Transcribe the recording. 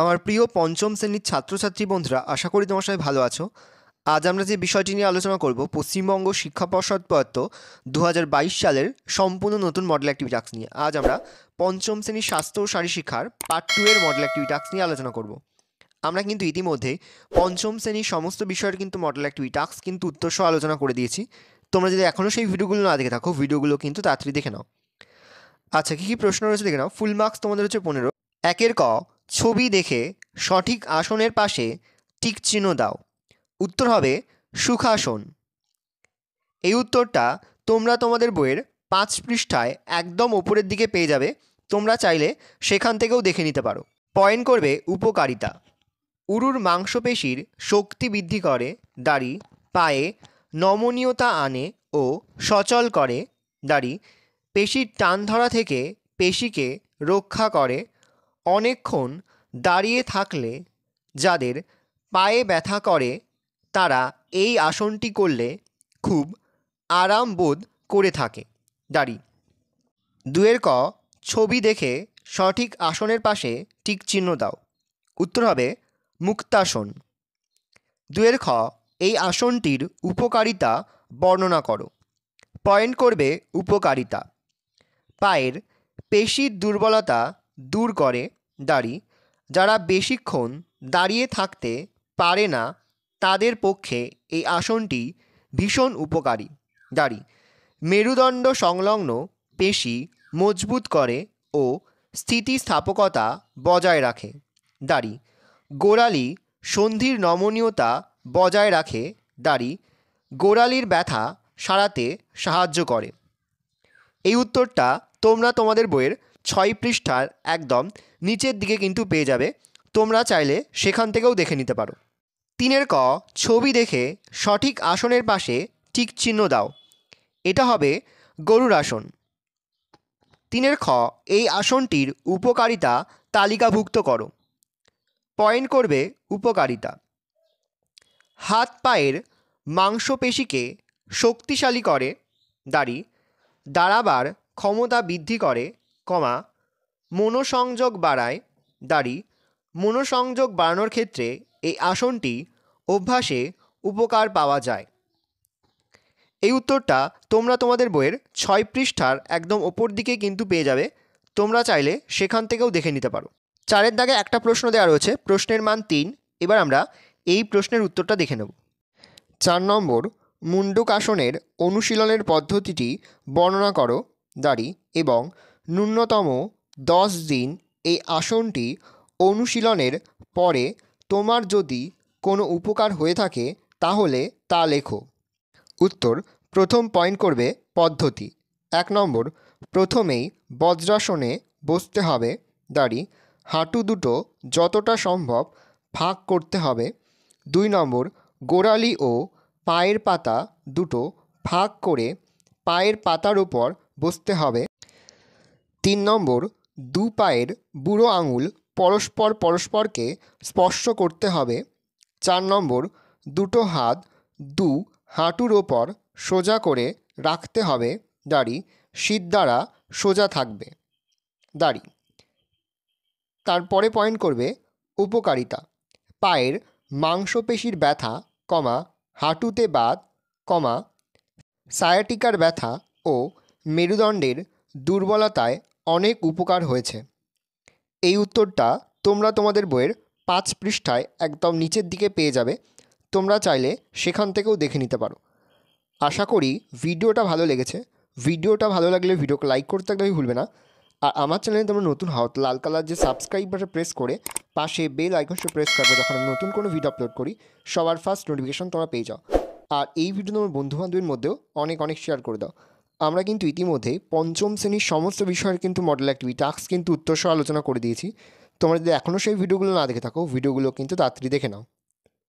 আমার প্রিয় পঞ্চম শ্রেণীর ছাত্রছাত্রী বন্ধুরা আশা করি তোমার সবাই ভালো আছো আজ আমরা যে বিষয়টি নিয়ে আলোচনা করব পশ্চিমবঙ্গ শিক্ষা পর্ষদ প্রদত্ত দু সালের সম্পূর্ণ নতুন মডেল অ্যাক্টিভিটি টাস্ক নিয়ে আজ আমরা পঞ্চম শ্রেণীর স্বাস্থ্য ও শারীর শিক্ষার পার্ট টু এর মডেল অ্যাক্টিভিটি টাস্ক নিয়ে আলোচনা করব আমরা কিন্তু ইতিমধ্যে পঞ্চম শ্রেণীর সমস্ত বিষয়ের কিন্তু মডেল অ্যাক্টিভিটি টাস্ক কিন্তু উত্তরসহ আলোচনা করে দিয়েছি তোমরা যদি এখনও সেই ভিডিওগুলো না দেখে থাকো ভিডিওগুলো কিন্তু তাড়াতাড়ি দেখে নাও আচ্ছা কী কী প্রশ্ন রয়েছে দেখে নাও ফুল মার্কস তোমাদের হচ্ছে পনেরো একের ক ছবি দেখে সঠিক আসনের পাশে টিক চিহ্ন দাও উত্তর হবে সুখাসন এই উত্তরটা তোমরা তোমাদের বইয়ের পাঁচ পৃষ্ঠায় একদম ওপরের দিকে পেয়ে যাবে তোমরা চাইলে সেখান থেকেও দেখে নিতে পারো পয়েন্ট করবে উপকারিতা উরুর মাংসপেশির শক্তি বৃদ্ধি করে দাড়ি পায়ে নমনীয়তা আনে ও সচল করে দাড়ি পেশির টান ধরা থেকে পেশিকে রক্ষা করে অনেকক্ষণ দাঁড়িয়ে থাকলে যাদের পায়ে ব্যথা করে তারা এই আসনটি করলে খুব আরাম বোধ করে থাকে দাঁড়ি দুয়ের ক ছবি দেখে সঠিক আসনের পাশে টিক চিহ্ন দাও উত্তর হবে মুক্তাসন দুয়ের খ এই আসনটির উপকারিতা বর্ণনা করো পয়েন্ট করবে উপকারিতা পায়ের পেশির দুর্বলতা দূর করে দাঁড়ি যারা বেশিক্ষণ দাঁড়িয়ে থাকতে পারে না তাদের পক্ষে এই আসনটি ভীষণ উপকারী দাঁড়ি মেরুদণ্ড সংলগ্ন পেশি মজবুত করে ও স্থিতিস্থাপকতা বজায় রাখে দাঁড়ি গোড়ালি সন্ধির নমনীয়তা বজায় রাখে দাঁড়ি গোড়ালির ব্যথা সারাতে সাহায্য করে এই উত্তরটা তোমরা তোমাদের বইয়ের ছয় পৃষ্ঠার একদম নিচের দিকে কিন্তু পেয়ে যাবে তোমরা চাইলে সেখান থেকেও দেখে নিতে পারো তিনের ক ছবি দেখে সঠিক আসনের পাশে ঠিক চিহ্ন দাও এটা হবে গরুর আসন তিনের খ এই আসনটির উপকারিতা তালিকাভুক্ত করো পয়েন্ট করবে উপকারিতা হাত পায়ের মাংসপেশিকে শক্তিশালী করে দাঁড়ি দাঁড়াবার ক্ষমতা বৃদ্ধি করে কমা মনোসংযোগ বাড়ায় দাঁড়ি মনোসংযোগ বাড়ানোর ক্ষেত্রে এই আসনটি অভ্যাসে উপকার পাওয়া যায় এই উত্তরটা তোমরা তোমাদের বইয়ের ছয় পৃষ্ঠার একদম ওপর দিকে কিন্তু পেয়ে যাবে তোমরা চাইলে সেখান থেকেও দেখে নিতে পারো চারের দাগে একটা প্রশ্ন দেওয়া রয়েছে প্রশ্নের মান তিন এবার আমরা এই প্রশ্নের উত্তরটা দেখে নেব চার নম্বর মুন্ডুক আসনের অনুশীলনের পদ্ধতিটি বর্ণনা করো দাঁড়ি এবং ন্যূনতম দশ দিন এই আসনটি অনুশীলনের পরে তোমার যদি কোনো উপকার হয়ে থাকে তাহলে তা লেখো উত্তর প্রথম পয়েন্ট করবে পদ্ধতি এক নম্বর প্রথমেই বজ্রাসনে বসতে হবে দাঁড়ি হাঁটু দুটো যতটা সম্ভব ফাঁক করতে হবে দুই নম্বর গোড়ালি ও পায়ের পাতা দুটো ফাঁক করে পায়ের পাতার উপর বসতে হবে তিন নম্বর দু পায়ের বুড়ো আঙুল পরস্পর পরস্পরকে স্পর্শ করতে হবে চার নম্বর দুটো হাত দু হাঁটুর ওপর সোজা করে রাখতে হবে দাড়ি শীত দ্বারা সোজা থাকবে দাড়ি তারপরে পয়েন্ট করবে উপকারিতা পায়ের মাংসপেশির ব্যথা কমা হাঁটুতে বাদ কমা সায়াটিকার ব্যথা ও মেরুদণ্ডের দুর্বলতায় অনেক উপকার হয়েছে এই উত্তরটা তোমরা তোমাদের বইয়ের পাঁচ পৃষ্ঠায় একদম নিচের দিকে পেয়ে যাবে তোমরা চাইলে সেখান থেকেও দেখে নিতে পারো আশা করি ভিডিওটা ভালো লেগেছে ভিডিওটা ভালো লাগলে ভিডিওকে লাইক করতে একদমই ভুলবে না আর আমার চ্যানেলে তোমরা নতুন হও লাল কালার যে সাবস্ক্রাইব বাটন প্রেস করে পাশে বেল আইকনটা প্রেস করবে যখন আমি নতুন কোনো ভিডিও আপলোড করি সবার ফার্স্ট নোটিফিকেশন তোমরা পেয়ে যাও আর এই ভিডিও তোমার বন্ধুবান্ধবের মধ্যেও অনেক অনেক শেয়ার করে দাও আমরা কিন্তু ইতিমধ্যে পঞ্চম শ্রেণীর সমস্ত বিষয়ের কিন্তু মডেল অ্যাক্টিভিটি টাস্ক কিন্তু উত্তরসহ আলোচনা করে দিয়েছি তোমরা যদি এখনও সেই ভিডিওগুলো না দেখে থাকো ভিডিওগুলো কিন্তু তাড়াতাড়ি দেখে নাও